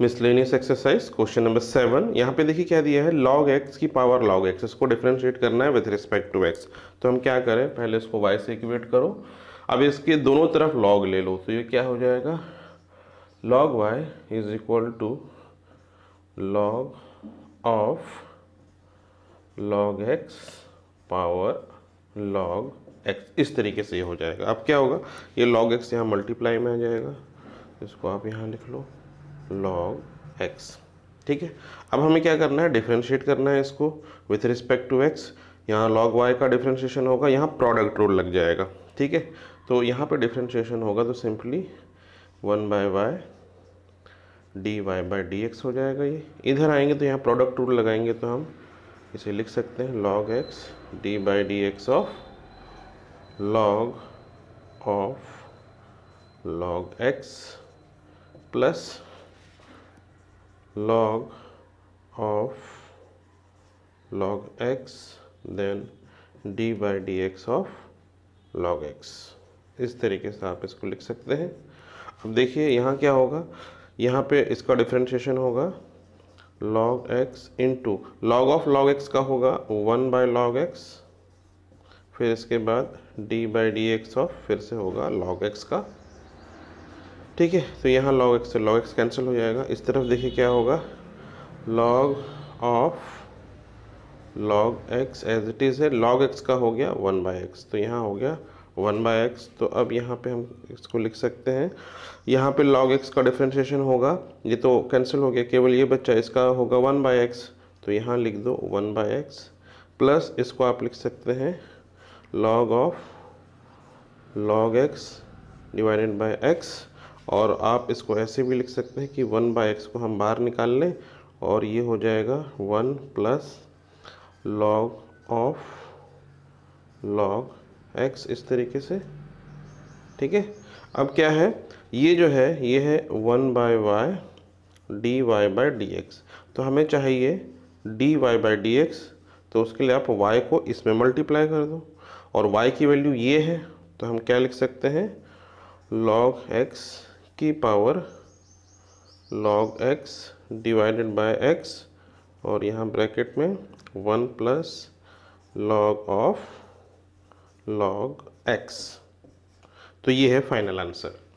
miscellaneous exercise question number seven यहाँ पे देखिए क्या दिया है लॉग एक्स की पावर लॉग एक्स इसको डिफ्रेंशिएट करना है विथ रिस्पेक्ट टू एक्स तो हम क्या करें पहले इसको वाई से इक्वेट करो अब इसके दोनों तरफ लॉग ले लो तो ये क्या हो जाएगा log y is equal to log of log x power log x इस तरीके से ये हो जाएगा अब क्या होगा ये लॉग एक्स यहाँ मल्टीप्लाई में आ जाएगा इसको आप यहाँ लिख लो लॉग एक्स ठीक है अब हमें क्या करना है डिफ्रेंशिएट करना है इसको विथ रिस्पेक्ट टू एक्स यहाँ लॉग वाई का डिफ्रेंशिएशन होगा यहाँ प्रोडक्ट रूल लग जाएगा ठीक है तो यहाँ पे डिफ्रेंशिएशन होगा तो simply one by y d y by d x हो जाएगा ये इधर आएंगे तो यहाँ प्रोडक्ट रूल लगाएंगे तो हम इसे लिख सकते हैं log x d by d x of log of log x plus log of log x then d by dx of log x इस तरीके से आप इसको लिख सकते हैं अब देखिए यहाँ क्या होगा यहाँ पे इसका डिफ्रेंशिएशन होगा log x into log of log x का होगा वन बाय लॉग एक्स फिर इसके बाद d by d x of फिर से होगा log x का ठीक है तो यहाँ log x log x cancel हो जाएगा इस तरफ देखिए क्या होगा log of log x as it is है लॉग एक्स का हो गया वन बाई एक्स तो यहाँ हो गया वन बाई एक्स तो अब यहाँ पे हम इसको लिख सकते हैं यहाँ पे लॉग एक्स का डिफ्रेंशिएशन होगा ये तो कैंसिल हो गया केवल ये बच्चा इसका होगा वन बाई एक्स तो यहाँ लिख दो वन बाई एक्स प्लस इसको आप लिख सकते हैं log of log x divided by x और आप इसको ऐसे भी लिख सकते हैं कि वन बाई एक्स को हम बाहर निकाल लें और ये हो जाएगा one plus log of log x इस तरीके से ठीक है अब क्या है ये जो है ये है one by y d y by d x तो हमें चाहिए d y by d x तो उसके लिए आप y को इसमें मल्टीप्लाई कर दो और y की वैल्यू ये है तो हम क्या लिख सकते हैं लॉग एक्स की power log x divided by x और यहाँ ब्रैकेट में one plus log of log x तो ये है फाइनल आंसर